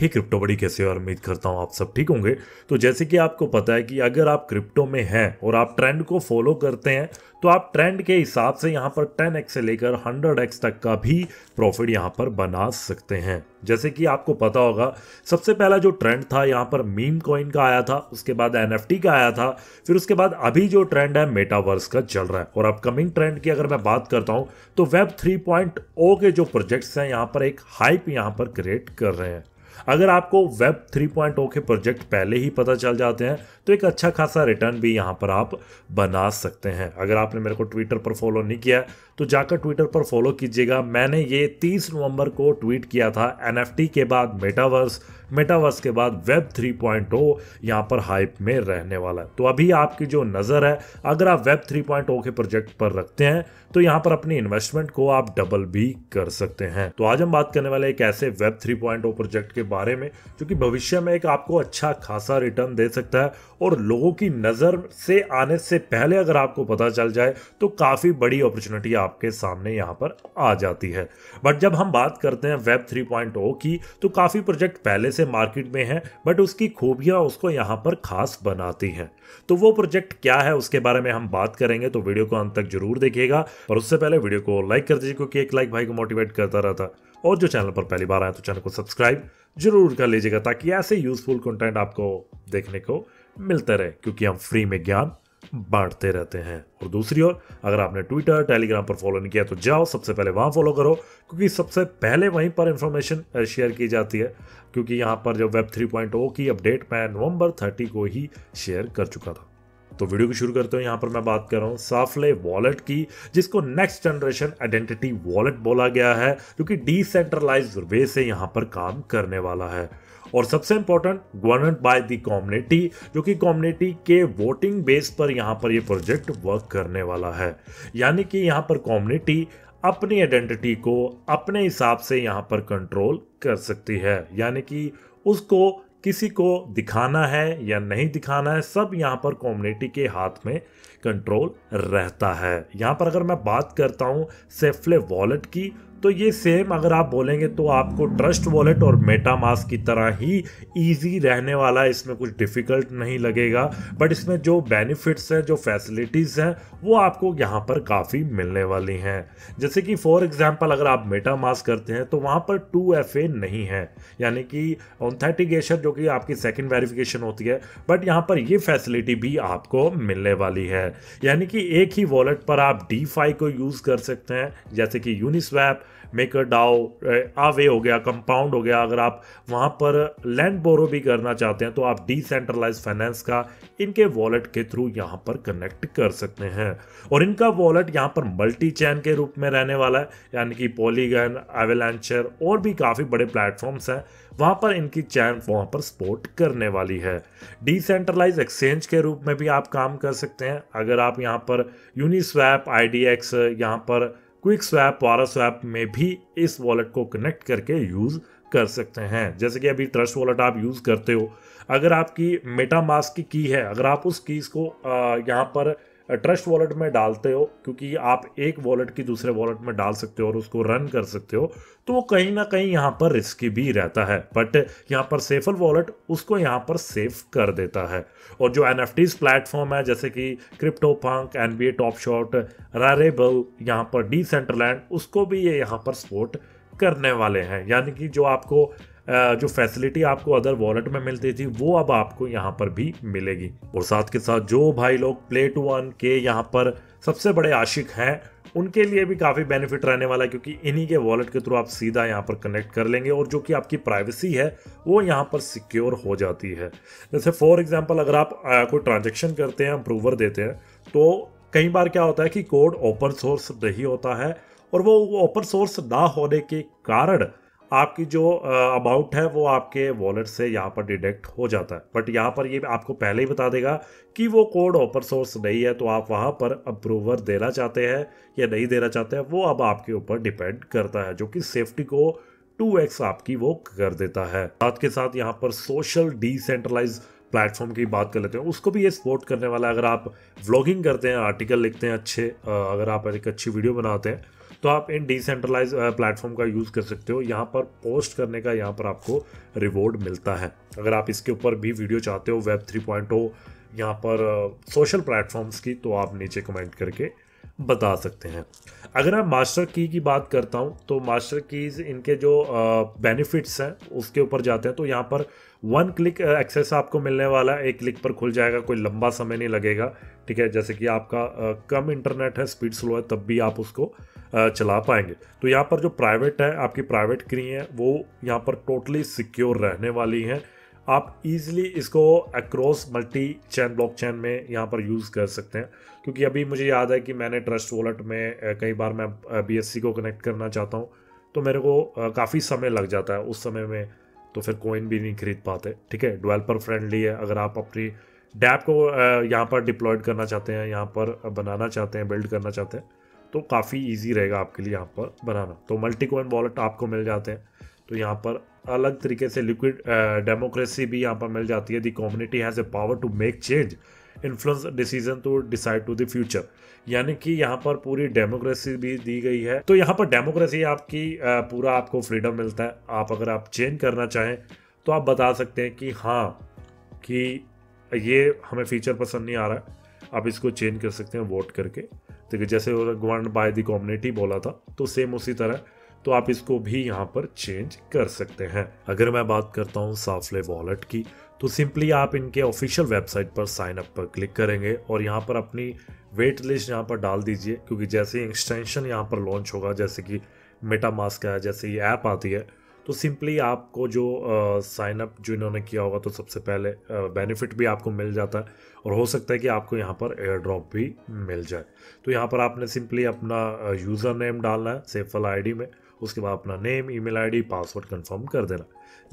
हे crypto बड़ी कैसे और उम्मीद करता हूँ आप सब ठीक होंगे तो जैसे कि आपको पता है कि अगर आप क्रिप्टो में हैं और आप ट्रेंड को फॉलो करते हैं तो आप ट्रेंड के हिसाब से यहाँ पर 10x से लेकर 100x तक का भी प्रॉफिट यहाँ पर बना सकते हैं जैसे कि आपको पता होगा सबसे पहला जो ट्रेंड था यहाँ पर मीम कॉइन का आया था उसके बाद एन का आया था फिर उसके बाद अभी जो ट्रेंड है मेटावर्स का चल रहा है और अपकमिंग ट्रेंड की अगर मैं बात करता हूँ तो वेब थ्री के जो प्रोजेक्ट्स हैं यहाँ पर एक हाइप यहाँ पर क्रिएट कर रहे हैं अगर आपको वेब 3.0 के प्रोजेक्ट पहले ही पता चल जाते हैं तो एक अच्छा खासा रिटर्न भी यहाँ पर आप बना सकते हैं अगर आपने मेरे को ट्विटर पर फॉलो नहीं किया तो जाकर ट्विटर पर फॉलो कीजिएगा मैंने ये 30 नवंबर को ट्वीट किया था एन के बाद मेटावर्स मेटावर्स के बाद वेब 3.0 पॉइंट यहाँ पर हाइप में रहने वाला है तो अभी आपकी जो नज़र है अगर आप वेब 3.0 के प्रोजेक्ट पर रखते हैं तो यहाँ पर अपनी इन्वेस्टमेंट को आप डबल भी कर सकते हैं तो आज हम बात करने वाले एक ऐसे वेब 3.0 प्रोजेक्ट के बारे में जो कि भविष्य में एक आपको अच्छा खासा रिटर्न दे सकता है और लोगों की नज़र से आने से पहले अगर आपको पता चल जाए तो काफ़ी बड़ी अपॉर्चुनिटी आप आपके सामने यहाँ पर आ जाती है बट जब हम बात करते हैं वेब 3.0 की तो काफ़ी प्रोजेक्ट पहले से मार्केट में हैं बट उसकी खूबियाँ उसको यहाँ पर खास बनाती हैं तो वो प्रोजेक्ट क्या है उसके बारे में हम बात करेंगे तो वीडियो को अंत तक जरूर देखिएगा और उससे पहले वीडियो को लाइक कर दीजिए क्योंकि एक लाइक भाई को मोटिवेट करता रहता और जो चैनल पर पहली बार आए तो चैनल को सब्सक्राइब जरूर कर लीजिएगा ताकि ऐसे यूजफुल कंटेंट आपको देखने को मिलता रहे क्योंकि हम फ्री में ज्ञान बांटते रहते हैं और दूसरी ओर अगर आपने ट्विटर टेलीग्राम पर फॉलो नहीं किया तो जाओ सबसे पहले वहाँ फॉलो करो क्योंकि सबसे पहले वहीं पर इंफॉर्मेशन शेयर की जाती है क्योंकि यहाँ पर जो वेब 3.0 की अपडेट मैं नवंबर 30 को ही शेयर कर चुका था तो वीडियो को शुरू करते हो यहाँ पर मैं बात कर रहा हूँ साफले वॉलेट की जिसको नेक्स्ट जनरेशन आइडेंटिटी वॉलेट बोला गया है जो कि डिसेंट्रलाइज वे से यहाँ पर काम करने वाला है और सबसे important government by the community जो कि कॉम्युनिटी के वोटिंग बेस पर यहाँ पर ये प्रोजेक्ट वर्क करने वाला है यानी कि यहाँ पर कॉम्युनिटी अपनी आइडेंटिटी को अपने हिसाब से यहाँ पर कंट्रोल कर सकती है यानी कि उसको किसी को दिखाना है या नहीं दिखाना है सब यहाँ पर कम्युनिटी के हाथ में कंट्रोल रहता है यहाँ पर अगर मैं बात करता हूँ सेफले वॉलेट की तो ये सेम अगर आप बोलेंगे तो आपको ट्रस्ट वॉलेट और मेटा की तरह ही ईजी रहने वाला है इसमें कुछ डिफ़िकल्ट नहीं लगेगा बट इसमें जो बेनिफिट्स हैं जो फैसिलिटीज़ हैं वो आपको यहाँ पर काफ़ी मिलने वाली हैं जैसे कि फॉर एग्ज़ाम्पल अगर आप मेटा करते हैं तो वहाँ पर टू एफ नहीं है यानी कि ऑन्थेटिकेशन जो कि आपकी सेकेंड वेरिफिकेशन होती है बट यहाँ पर ये फैसिलिटी भी आपको मिलने वाली है यानी कि एक ही वॉलेट पर आप डी को यूज़ कर सकते हैं जैसे कि यूनिस्वैप मेकर डाओ आवे हो गया कंपाउंड हो गया अगर आप वहाँ पर लैंड बोरो भी करना चाहते हैं तो आप डिसेंट्रलाइज फाइनेंस का इनके वॉलेट के थ्रू यहाँ पर कनेक्ट कर सकते हैं और इनका वॉलेट यहाँ पर मल्टी चैन के रूप में रहने वाला है यानी कि पॉलीगन एवेलेंचर और भी काफ़ी बड़े प्लेटफॉर्म्स हैं वहाँ पर इनकी चैन वहाँ पर सपोर्ट करने वाली है डिसेंट्रलाइज एक्सचेंज के रूप में भी आप काम कर सकते हैं अगर आप यहाँ पर यूनिस्वैप आई डी एक्स यहाँ पर क्विक स्वैप वारा स्वैप में भी इस वॉलेट को कनेक्ट करके यूज़ कर सकते हैं जैसे कि अभी ट्रस्ट वॉलेट आप यूज़ करते हो अगर आपकी मेटा मास्क की की है अगर आप उस कीज़ को यहाँ पर ट्रस्ट वॉलेट में डालते हो क्योंकि आप एक वॉलेट की दूसरे वॉलेट में डाल सकते हो और उसको रन कर सकते हो तो वो कहीं ना कहीं यहाँ पर रिस्की भी रहता है बट यहाँ पर सेफल वॉलेट उसको यहाँ पर सेफ कर देता है और जो एन एफ प्लेटफॉर्म है जैसे कि crypto punk N B A top shot rebel यहाँ पर डी उसको भी ये यहाँ पर सपोर्ट करने वाले हैं यानी कि जो आपको जो फैसिलिटी आपको अदर वॉलेट में मिलती थी वो अब आपको यहाँ पर भी मिलेगी और साथ के साथ जो भाई लोग प्ले टू वन के यहाँ पर सबसे बड़े आशिक हैं उनके लिए भी काफ़ी बेनिफिट रहने वाला है क्योंकि इन्हीं के वॉलेट के थ्रू आप सीधा यहाँ पर कनेक्ट कर लेंगे और जो कि आपकी प्राइवेसी है वो यहाँ पर सिक्योर हो जाती है जैसे फॉर एग्जांपल अगर आप कोई ट्रांजेक्शन करते हैं अप्रूवर देते हैं तो कई बार क्या होता है कि कोड ओपन सोर्स नहीं होता है और वो ओपन सोर्स ना होने के कारण आपकी जो अमाउंट है वो आपके वॉलेट से यहाँ पर डिडक्ट हो जाता है बट यहाँ पर ये आपको पहले ही बता देगा कि वो कोड ओपन सोर्स नहीं है तो आप वहाँ पर अप्रूवर देना चाहते हैं या नहीं देना चाहते हैं वो अब आपके ऊपर डिपेंड करता है जो कि सेफ्टी को टू एक्स आपकी वो कर देता है साथ के साथ यहाँ पर सोशल डिसेंट्रलाइज प्लेटफॉर्म की बात कर लेते हैं उसको भी ये सपोर्ट करने वाला है अगर आप व्लॉगिंग करते हैं आर्टिकल लिखते हैं अच्छे अगर आप एक अच्छी वीडियो बनाते हैं तो आप इन डिसेंट्रलाइज प्लेटफॉर्म uh, का यूज़ कर सकते हो यहाँ पर पोस्ट करने का यहाँ पर आपको रिवॉर्ड मिलता है अगर आप इसके ऊपर भी वीडियो चाहते हो वेब थ्री पॉइंट हो यहाँ पर सोशल uh, प्लेटफॉर्म्स की तो आप नीचे कमेंट करके बता सकते हैं अगर मैं मास्टर की की बात करता हूँ तो मास्टर कीज़ इनके जो बेनिफिट्स uh, हैं उसके ऊपर जाते हैं तो यहाँ पर वन क्लिक एक्सेस आपको मिलने वाला है एक क्लिक पर खुल जाएगा कोई लंबा समय नहीं लगेगा ठीक है जैसे कि आपका कम इंटरनेट है स्पीड स्लो है तब भी आप उसको चला पाएंगे तो यहाँ पर जो प्राइवेट है आपकी प्राइवेट क्री है वो यहाँ पर टोटली सिक्योर रहने वाली हैं आप इजीली इसको across multi chain block chain में यहाँ पर यूज़ कर सकते हैं क्योंकि अभी मुझे याद है कि मैंने ट्रस्ट वॉलेट में कई बार मैं बी को कनेक्ट करना चाहता हूँ तो मेरे को काफ़ी समय लग जाता है उस समय में तो फिर कोइन भी नहीं खरीद पाते ठीक है डेवलपर फ्रेंडली है अगर आप अपनी डैप को यहाँ पर डिप्लॉयड करना चाहते हैं यहाँ पर बनाना चाहते हैं बिल्ड करना चाहते हैं तो काफ़ी ईजी रहेगा आपके लिए यहाँ पर बनाना तो मल्टी कोइन वॉलेट आपको मिल जाते हैं तो यहाँ पर अलग तरीके से लिक्विड डेमोक्रेसी भी यहाँ पर मिल जाती है the community has a power to make change influence decision to decide to the future यानी कि यहाँ पर पूरी डेमोक्रेसी भी दी गई है तो यहाँ पर डेमोक्रेसी आपकी पूरा आपको फ्रीडम मिलता है आप अगर आप चेंज करना चाहें तो आप बता सकते हैं कि हाँ कि ये हमें फीचर पसंद नहीं आ रहा है आप इसको चेंज कर सकते हैं वोट करके तो जैसे गवर्न बाय द कम्युनिटी बोला था तो सेम उसी तरह तो आप इसको भी यहाँ पर चेंज कर सकते हैं अगर मैं बात करता हूँ साफले वॉलेट की तो सिंपली आप इनके ऑफिशियल वेबसाइट पर साइन अप पर क्लिक करेंगे और यहाँ पर अपनी वेट लिस्ट यहाँ पर डाल दीजिए क्योंकि जैसे एक्सटेंशन यहाँ पर लॉन्च होगा जैसे कि मेटामास्क है जैसे ये ऐप आती है तो सिंपली आपको जो साइन अप जो इन्होंने किया होगा तो सबसे पहले बेनिफिट भी आपको मिल जाता है और हो सकता है कि आपको यहाँ पर एयर ड्रॉप भी मिल जाए तो यहाँ पर आपने सिंपली अपना यूज़र नेम डालना है सेफल आईडी में उसके बाद अपना name email ID password confirm कर देना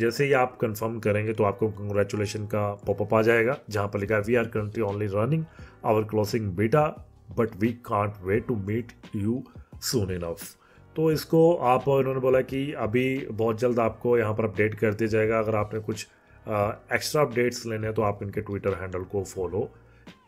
जैसे ही आप कंफर्म करेंगे तो आपको कंग्रेचुलेशन का पॉपअप आ जाएगा जहाँ पर लिखा है we are currently only running our closing beta but we can't wait to meet you soon enough तो इसको आप इन्होंने बोला कि अभी बहुत जल्द आपको यहाँ पर अपडेट कर दिया जाएगा अगर आपने कुछ एक्स्ट्रा अपडेट्स लेने हैं तो आप इनके ट्विटर हैंडल को फॉलो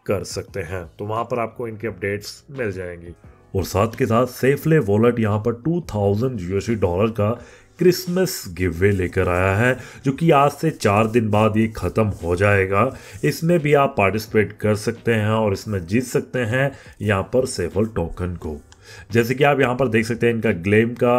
कर सकते हैं तो वहाँ पर आपको इनके अपडेट्स मिल जाएंगी और साथ के साथ सेफले वॉलेट यहाँ पर 2000 यूएसडी डॉलर का क्रिसमस गिवे लेकर आया है जो कि आज से चार दिन बाद ये ख़त्म हो जाएगा इसमें भी आप पार्टिसिपेट कर सकते हैं और इसमें जीत सकते हैं यहाँ पर सेफल टोकन को जैसे कि आप यहाँ पर देख सकते हैं इनका ग्लेम का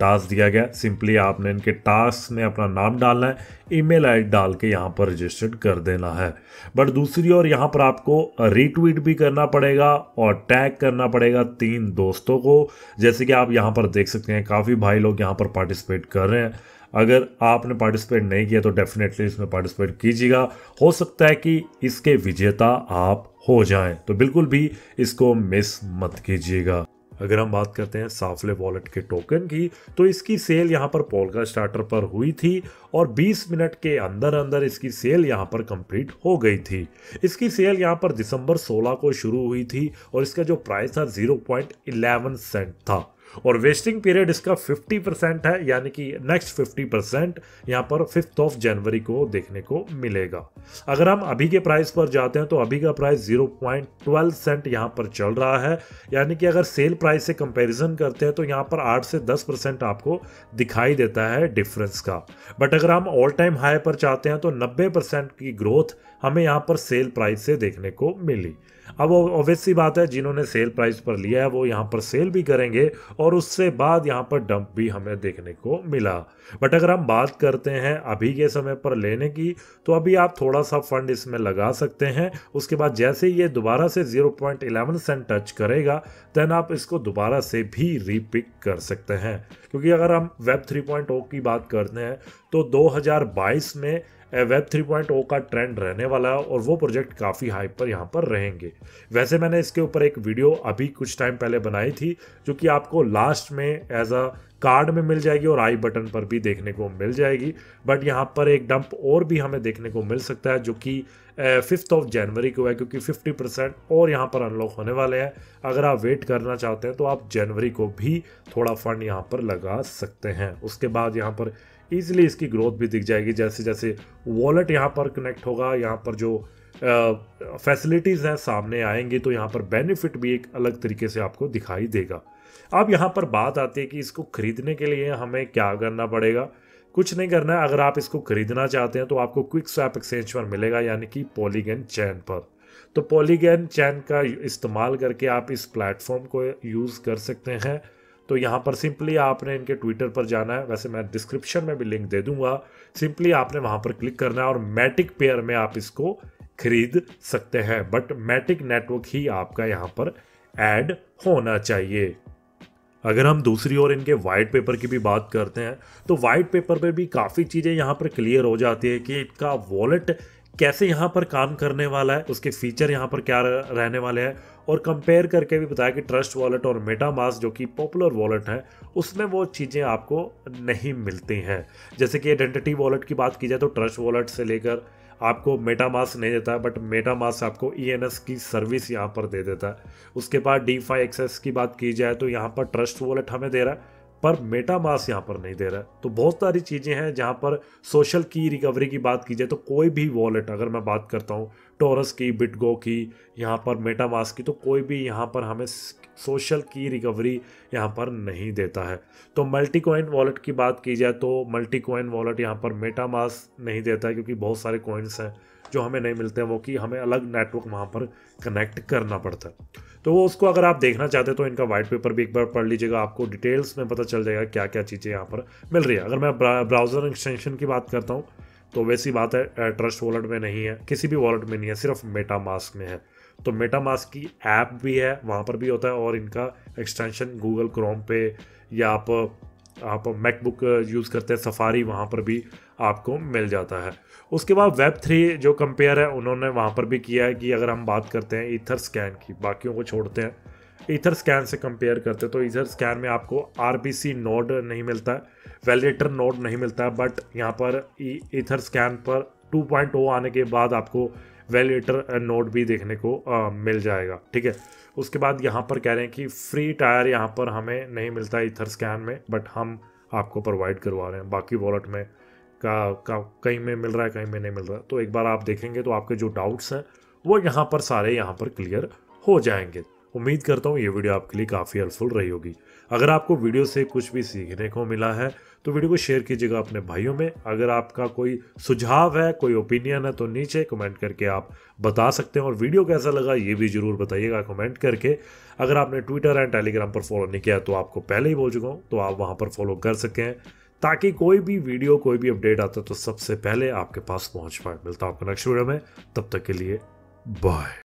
टास्क दिया गया सिंपली आपने इनके टास्क में अपना नाम डालना है ईमेल आईडी डाल के यहाँ पर रजिस्टर्ड कर देना है बट दूसरी ओर यहाँ पर आपको रीट्वीट भी करना पड़ेगा और टैग करना पड़ेगा तीन दोस्तों को जैसे कि आप यहाँ पर देख सकते हैं काफ़ी भाई लोग यहाँ पर पार्टिसिपेट कर रहे हैं अगर आपने पार्टिसिपेट नहीं किया तो डेफिनेटली इसमें पार्टिसिपेट कीजिएगा हो सकता है कि इसके विजेता आप हो जाएं तो बिल्कुल भी इसको मिस मत कीजिएगा अगर हम बात करते हैं साफले वॉलेट के टोकन की तो इसकी सेल यहाँ पर पोलका स्टार्टर पर हुई थी और 20 मिनट के अंदर अंदर इसकी सेल यहाँ पर कंप्लीट हो गई थी इसकी सेल यहाँ पर दिसंबर 16 को शुरू हुई थी और इसका जो प्राइस था 0.11 सेंट था और वेस्टिंग पीरियड इसका 50 परसेंट है यानी कि नेक्स्ट 50 परसेंट यहाँ पर फिफ्थ ऑफ जनवरी को देखने को मिलेगा अगर हम अभी के प्राइस पर जाते हैं तो अभी का प्राइस 0.12 सेंट यहाँ पर चल रहा है यानी कि अगर सेल प्राइस से कंपेरिजन करते हैं तो यहाँ पर आठ से दस परसेंट आपको दिखाई देता है डिफरेंस का बट अगर हम ऑल टाइम हाई पर चाहते हैं तो नब्बे की ग्रोथ हमें यहाँ पर सेल प्राइस से देखने को मिली अब वो ऑब्वियसली बात है जिन्होंने सेल प्राइस पर लिया है वो यहाँ पर सेल भी करेंगे और उससे बाद यहाँ पर डंप भी हमें देखने को मिला बट अगर हम बात करते हैं अभी के समय पर लेने की तो अभी आप थोड़ा सा फंड इसमें लगा सकते हैं उसके बाद जैसे ये दोबारा से 0.11 सेंट टच करेगा देन आप इसको दोबारा से भी रीपिक कर सकते हैं क्योंकि अगर हम वेब 3.0 की बात करते हैं तो 2022 में वेब 3.0 का ट्रेंड रहने वाला है और वो प्रोजेक्ट काफ़ी हाई पर यहाँ पर रहेंगे वैसे मैंने इसके ऊपर एक वीडियो अभी कुछ टाइम पहले बनाई थी जो कि आपको लास्ट में एज अ कार्ड में मिल जाएगी और आई बटन पर भी देखने को मिल जाएगी बट यहाँ पर एक डंप और भी हमें देखने को मिल सकता है जो कि फिफ्थ ऑफ जनवरी को है क्योंकि 50 परसेंट और यहाँ पर अनलॉक होने वाले हैं अगर आप वेट करना चाहते हैं तो आप जनवरी को भी थोड़ा फंड यहाँ पर लगा सकते हैं उसके बाद यहाँ पर ईजिली इसकी ग्रोथ भी दिख जाएगी जैसे जैसे वॉलेट यहाँ पर कनेक्ट होगा यहाँ पर जो फैसिलिटीज़ हैं सामने आएंगी तो यहाँ पर बेनिफिट भी एक अलग तरीके से आपको दिखाई देगा अब यहाँ पर बात आती है कि इसको खरीदने के लिए हमें क्या करना पड़ेगा कुछ नहीं करना है अगर आप इसको खरीदना चाहते हैं तो आपको क्विक स्वैप एक्सचेंज पर मिलेगा यानी कि पॉलीगन चैन पर तो पॉलीगन चैन का इस्तेमाल करके आप इस प्लेटफॉर्म को यूज़ कर सकते हैं तो यहाँ पर सिंपली आपने इनके ट्विटर पर जाना है वैसे मैं डिस्क्रिप्शन में भी लिंक दे दूंगा सिंपली आपने वहाँ पर क्लिक करना है और मैटिक पेयर में आप इसको खरीद सकते हैं बट मैटिक नेटवर्क ही आपका यहाँ पर ऐड होना चाहिए अगर हम दूसरी ओर इनके वाइट पेपर की भी बात करते हैं तो वाइट पेपर पर भी काफ़ी चीज़ें यहाँ पर क्लियर हो जाती है कि इनका वॉलेट कैसे यहाँ पर काम करने वाला है उसके फीचर यहाँ पर क्या रहने वाले हैं और कंपेयर करके भी बताया कि ट्रस्ट वॉलेट और मेटामास जो कि पॉपुलर वॉलेट है उसमें वो चीज़ें आपको नहीं मिलती हैं जैसे कि आइडेंटिटी वॉलेट की बात की जाए तो ट्रस्ट वॉलेट से लेकर आपको मेटामास नहीं देता बट मेटामास आपको ई e की सर्विस यहाँ पर दे देता है उसके बाद डी फाई एक्सेस की बात की जाए तो यहाँ पर ट्रस्ट वॉलेट हमें दे रहा है पर मेटामास यहाँ पर नहीं दे रहा है तो बहुत सारी चीज़ें हैं जहाँ पर सोशल की रिकवरी की बात की जाए तो कोई भी वॉलेट अगर मैं बात करता हूँ टोरस की बिटगो की यहाँ पर मेटामास की तो कोई भी यहाँ पर हमें सोशल की रिकवरी यहाँ पर नहीं देता है तो मल्टी कोइन वॉलेट की बात की जाए तो मल्टी कोइन वॉलेट यहाँ पर मेटामास नहीं देता है क्योंकि बहुत सारे कॉइन्स हैं जो हमें नहीं मिलते हैं वो कि हमें अलग नेटवर्क वहाँ पर कनेक्ट करना पड़ता है तो वो उसको अगर आप देखना चाहते हैं तो इनका वाइट पेपर भी एक बार पढ़ लीजिएगा आपको डिटेल्स में पता चल जाएगा क्या क्या चीज़ें यहाँ पर मिल रही है अगर मैं ब्राउज़र एक्सटेंशन की बात करता हूँ तो वैसी बात है ट्रस्ट वॉलेट में नहीं है किसी भी वॉलेट में नहीं है सिर्फ मेटा मास्क में है तो मेटा मास्क की ऐप भी है वहाँ पर भी होता है और इनका एक्सटेंशन गूगल क्रोम पे या आप आप मैकबुक यूज़ करते हैं सफारी वहाँ पर भी आपको मिल जाता है उसके बाद वेब थ्री जो कंपेयर है उन्होंने वहाँ पर भी किया है कि अगर हम बात करते हैं ईथर स्कैन की बाकियों को छोड़ते हैं इथर स्कैन से कंपेयर करते तो इधर स्कैन में आपको आर नोड नहीं मिलता है वैलिडेटर नोड नहीं मिलता है बट यहाँ पर इथर स्कैन पर 2.0 आने के बाद आपको वैलिडेटर नोड भी देखने को आ, मिल जाएगा ठीक है उसके बाद यहाँ पर कह रहे हैं कि फ्री टायर यहाँ पर हमें नहीं मिलता इथर स्कैन में बट हम आपको प्रोवाइड करवा रहे हैं बाकी वॉलेट में का, का कहीं में मिल रहा है कहीं में नहीं मिल रहा तो एक बार आप देखेंगे तो आपके जो डाउट्स हैं वो यहाँ पर सारे यहाँ पर क्लियर हो जाएंगे उम्मीद करता हूँ ये वीडियो आपके लिए काफ़ी हेल्पफुल रही होगी अगर आपको वीडियो से कुछ भी सीखने को मिला है तो वीडियो को शेयर कीजिएगा अपने भाइयों में अगर आपका कोई सुझाव है कोई ओपिनियन है तो नीचे कमेंट करके आप बता सकते हैं और वीडियो कैसा लगा ये भी ज़रूर बताइएगा कमेंट करके अगर आपने ट्विटर एंड टेलीग्राम पर फॉलो नहीं किया तो आपको पहले ही बोल चुका हूँ तो आप वहाँ पर फॉलो कर सकें ताकि कोई भी वीडियो कोई भी अपडेट आता तो सबसे पहले आपके पास पहुँच पाए मिलता हूँ आपको नेक्स्ट वीडियो में तब तक के लिए बाय